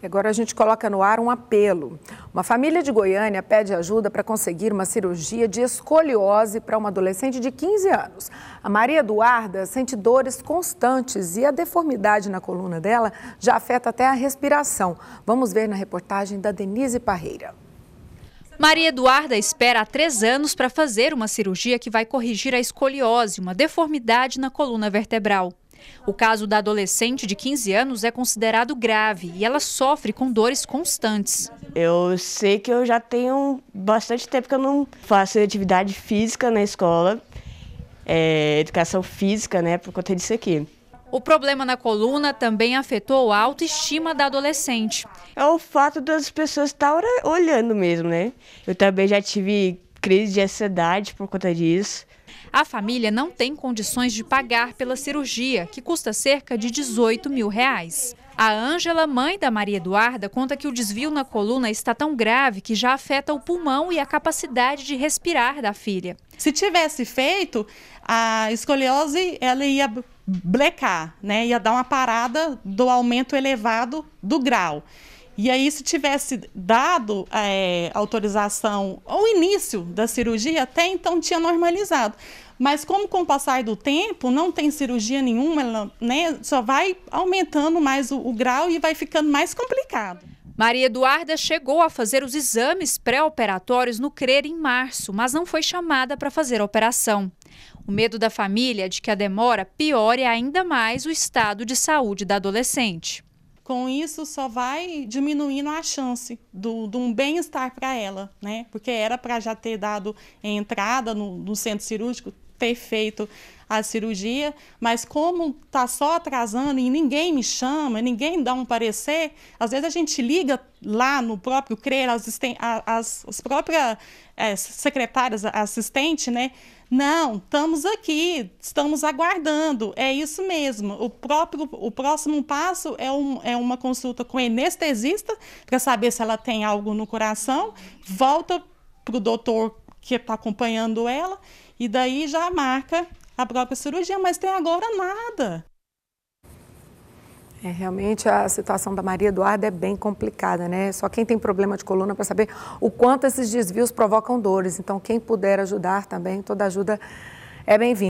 Agora a gente coloca no ar um apelo. Uma família de Goiânia pede ajuda para conseguir uma cirurgia de escoliose para uma adolescente de 15 anos. A Maria Eduarda sente dores constantes e a deformidade na coluna dela já afeta até a respiração. Vamos ver na reportagem da Denise Parreira. Maria Eduarda espera há três anos para fazer uma cirurgia que vai corrigir a escoliose, uma deformidade na coluna vertebral. O caso da adolescente de 15 anos é considerado grave e ela sofre com dores constantes. Eu sei que eu já tenho bastante tempo que eu não faço atividade física na escola, é, educação física, né, por conta disso aqui. O problema na coluna também afetou a autoestima da adolescente. É o fato das pessoas estar olhando mesmo, né? Eu também já tive crise de ansiedade por conta disso. A família não tem condições de pagar pela cirurgia, que custa cerca de 18 mil reais. A Ângela, mãe da Maria Eduarda, conta que o desvio na coluna está tão grave que já afeta o pulmão e a capacidade de respirar da filha. Se tivesse feito, a escoliose ela ia blecar, né? ia dar uma parada do aumento elevado do grau. E aí, se tivesse dado é, autorização ao início da cirurgia, até então tinha normalizado. Mas como com o passar do tempo não tem cirurgia nenhuma, ela, né, só vai aumentando mais o, o grau e vai ficando mais complicado. Maria Eduarda chegou a fazer os exames pré-operatórios no CRER em março, mas não foi chamada para fazer a operação. O medo da família é de que a demora piore ainda mais o estado de saúde da adolescente com isso só vai diminuindo a chance do, de um bem-estar para ela, né? Porque era para já ter dado entrada no, no centro cirúrgico, ter feito a cirurgia, mas como está só atrasando e ninguém me chama, ninguém dá um parecer, às vezes a gente liga lá no próprio CRER, as, as, as próprias é, secretárias, assistente, né? Não, estamos aqui, estamos aguardando, é isso mesmo. O, próprio, o próximo passo é, um, é uma consulta com anestesista para saber se ela tem algo no coração, volta para o doutor que está acompanhando ela e daí já marca a própria cirurgia, mas tem agora nada. É, realmente a situação da Maria Eduarda é bem complicada, né? Só quem tem problema de coluna para saber o quanto esses desvios provocam dores. Então, quem puder ajudar também, toda ajuda é bem-vinda.